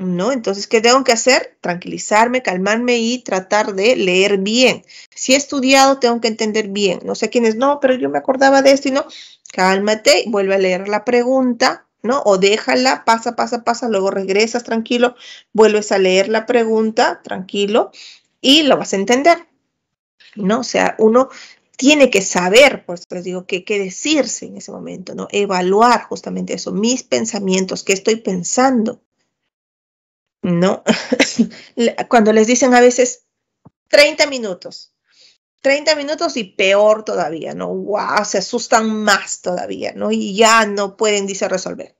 ¿no? Entonces, ¿qué tengo que hacer? Tranquilizarme, calmarme y tratar de leer bien. Si he estudiado, tengo que entender bien. No sé quiénes, no, pero yo me acordaba de esto y no. Cálmate, vuelve a leer la pregunta, ¿no? O déjala, pasa, pasa, pasa, luego regresas tranquilo, vuelves a leer la pregunta, tranquilo, y lo vas a entender, ¿no? O sea, uno tiene que saber, por eso les digo, qué que decirse en ese momento, ¿no? Evaluar justamente eso, mis pensamientos, qué estoy pensando, ¿no? Cuando les dicen a veces 30 minutos, 30 minutos y peor todavía, ¿no? ¡Wow! Se asustan más todavía, ¿no? Y ya no pueden, dice, resolver.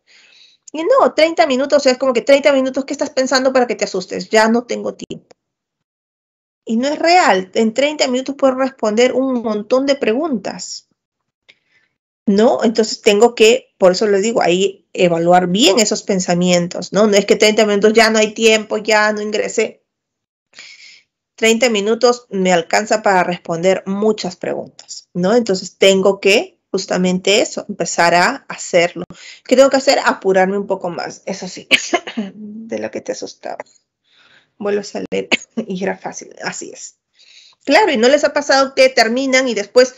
Y no, 30 minutos es como que 30 minutos, ¿qué estás pensando para que te asustes? Ya no tengo tiempo. Y no es real. En 30 minutos puedo responder un montón de preguntas. ¿No? Entonces tengo que, por eso les digo, ahí evaluar bien esos pensamientos, ¿no? No es que 30 minutos ya no hay tiempo, ya no ingresé. 30 minutos me alcanza para responder muchas preguntas, ¿no? Entonces tengo que justamente eso, empezar a hacerlo. ¿Qué tengo que hacer? Apurarme un poco más, eso sí, de lo que te asustaba. Vuelvo a salir y era fácil, así es. Claro, y no les ha pasado que terminan y después,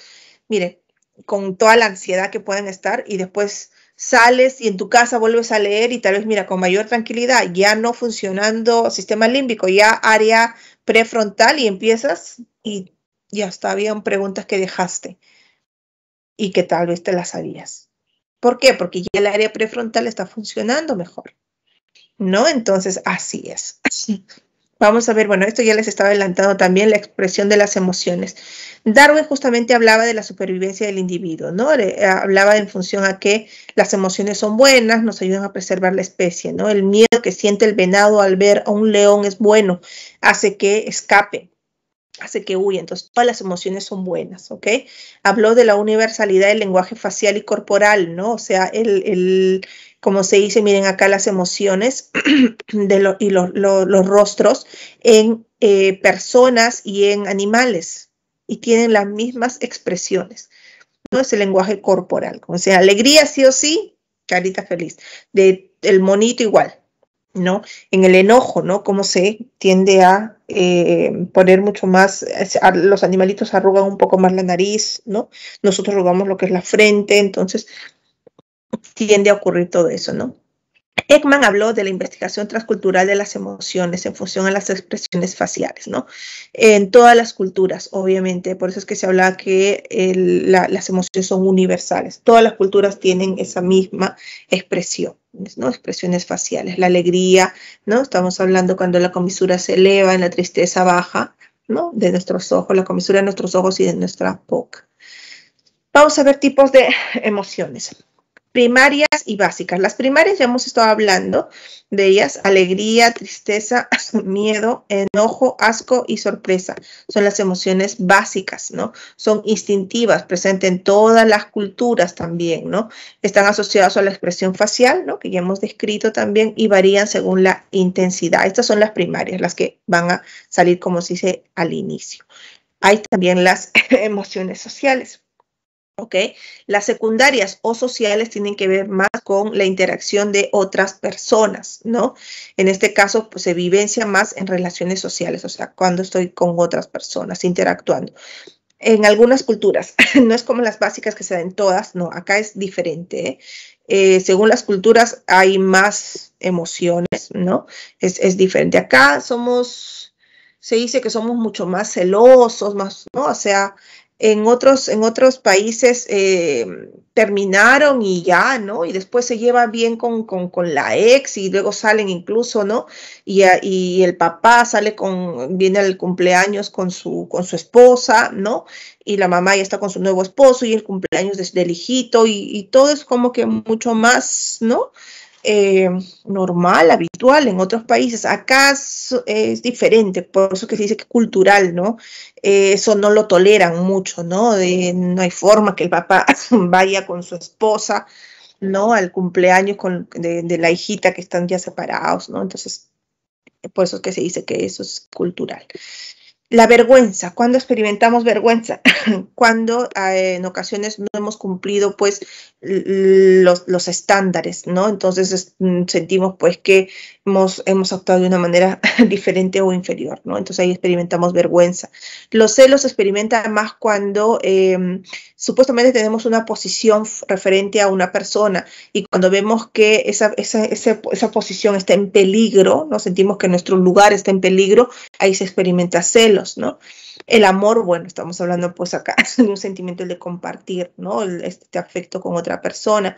mire con toda la ansiedad que pueden estar y después sales y en tu casa vuelves a leer y tal vez, mira, con mayor tranquilidad, ya no funcionando sistema límbico, ya área prefrontal y empiezas y ya está, habían preguntas que dejaste y que tal vez te las sabías. ¿Por qué? Porque ya el área prefrontal está funcionando mejor. ¿No? Entonces, así es. Vamos a ver, bueno, esto ya les estaba adelantado también, la expresión de las emociones. Darwin justamente hablaba de la supervivencia del individuo, ¿no? Eh, hablaba en función a que las emociones son buenas, nos ayudan a preservar la especie, ¿no? El miedo que siente el venado al ver a un león es bueno, hace que escape, hace que huya. Entonces, todas las emociones son buenas, ¿ok? Habló de la universalidad del lenguaje facial y corporal, ¿no? O sea, el, el, como se dice, miren acá las emociones de y los rostros en eh, personas y en animales y tienen las mismas expresiones. No es el lenguaje corporal, como sea, alegría sí o sí, carita feliz. De, el monito igual, ¿no? En el enojo, ¿no? Como se tiende a eh, poner mucho más, los animalitos arrugan un poco más la nariz, ¿no? Nosotros arrugamos lo que es la frente, entonces tiende a ocurrir todo eso, ¿no? Ekman habló de la investigación transcultural de las emociones en función a las expresiones faciales, ¿no? En todas las culturas, obviamente, por eso es que se habla que las emociones son universales. Todas las culturas tienen esa misma expresión. ¿no? expresiones faciales, la alegría, ¿no? Estamos hablando cuando la comisura se eleva, en la tristeza baja, ¿no? De nuestros ojos, la comisura de nuestros ojos y de nuestra boca. Vamos a ver tipos de emociones primarias y básicas. Las primarias ya hemos estado hablando de ellas, alegría, tristeza, miedo, enojo, asco y sorpresa. Son las emociones básicas, ¿no? Son instintivas, presentes en todas las culturas también, ¿no? Están asociadas a la expresión facial, ¿no? Que ya hemos descrito también y varían según la intensidad. Estas son las primarias, las que van a salir como se dice al inicio. Hay también las emociones sociales ¿ok? Las secundarias o sociales tienen que ver más con la interacción de otras personas, ¿no? En este caso, pues se vivencia más en relaciones sociales, o sea, cuando estoy con otras personas interactuando. En algunas culturas, no es como las básicas que se dan todas, no, acá es diferente. ¿eh? Eh, según las culturas hay más emociones, ¿no? Es, diferente. Acá somos se dice que somos mucho más celosos, más, ¿no? O sea, en otros, en otros países eh, terminaron y ya, ¿no? Y después se lleva bien con, con, la ex y luego salen incluso, ¿no? Y, ah, y, el papá sale con, viene al cumpleaños con su, con su esposa, ¿no? Y la mamá ya está con su nuevo esposo y el cumpleaños del hijito y, y todo es como que mucho más, ¿no? Eh, normal, habitual en otros países. Acá es diferente, por eso que se dice que cultural, ¿no? Eh, eso no lo toleran mucho, ¿no? De, no hay forma que el papá vaya con su esposa, ¿no? Al cumpleaños con, de, de la hijita que están ya separados, ¿no? Entonces, por eso que se dice que eso es cultural. La vergüenza, cuando experimentamos vergüenza, cuando eh, en ocasiones no hemos cumplido pues los, estándares, ¿no? Entonces mm, sentimos pues que hemos, hemos actuado de una manera diferente o inferior, ¿no? Entonces ahí experimentamos vergüenza. Los celos se experimentan más cuando em, supuestamente tenemos una posición referente a una persona y cuando vemos que esa, esa, posición está en peligro, ¿no? Sentimos que nuestro lugar está en peligro, ahí se experimenta celos ¿no? El amor, bueno, estamos hablando pues acá de un sentimiento de compartir, ¿no? este afecto con otra persona.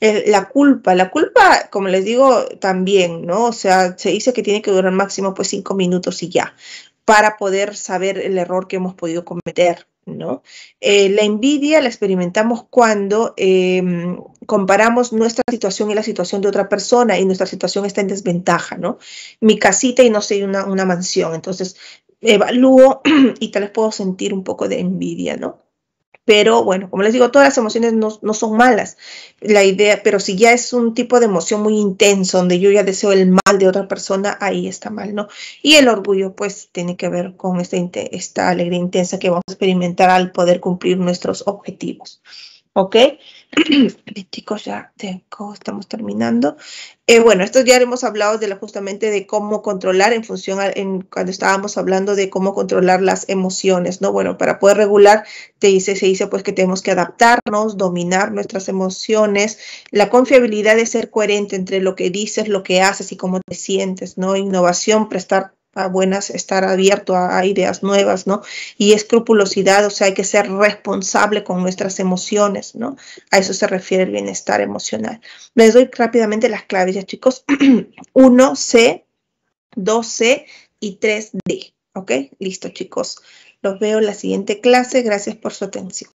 la culpa, la culpa, como les digo, también, ¿no? O sea, se dice que tiene que durar máximo pues cinco minutos y ya, para poder saber el error que hemos podido cometer, ¿no? Eh, la envidia la experimentamos cuando em, comparamos nuestra situación y la situación de otra persona y nuestra situación está en desventaja, ¿no? Mi casita y no sé, una, una mansión, entonces evalúo y tal vez puedo sentir un poco de envidia, ¿no? Pero bueno, como les digo, todas las emociones no, son malas. La idea, pero si ya es un tipo de emoción muy intenso, donde yo ya deseo el mal de otra persona, ahí está mal, ¿no? Y el orgullo, pues, tiene que ver con esta, esta alegría intensa que vamos a experimentar al poder cumplir nuestros objetivos. ¿Ok? chicos, ya tengo, estamos terminando. Eh, bueno, esto ya hemos hablado de la, justamente de cómo controlar en función en, cuando estábamos hablando de cómo controlar las emociones, ¿no? Bueno, para poder regular, te dice, se dice pues que tenemos que adaptarnos, dominar nuestras emociones, la confiabilidad de ser coherente entre lo que dices, lo que haces y cómo te sientes, ¿no? Innovación, prestar a buenas, estar abierto a, ideas nuevas, ¿no? Y escrupulosidad, o sea, hay que ser responsable con nuestras emociones, ¿no? A eso se refiere el bienestar emocional. Les doy rápidamente las claves, ya chicos. 1C, 2C y 3D, ¿ok? Listo, chicos. Los veo en la siguiente clase. Gracias por su atención.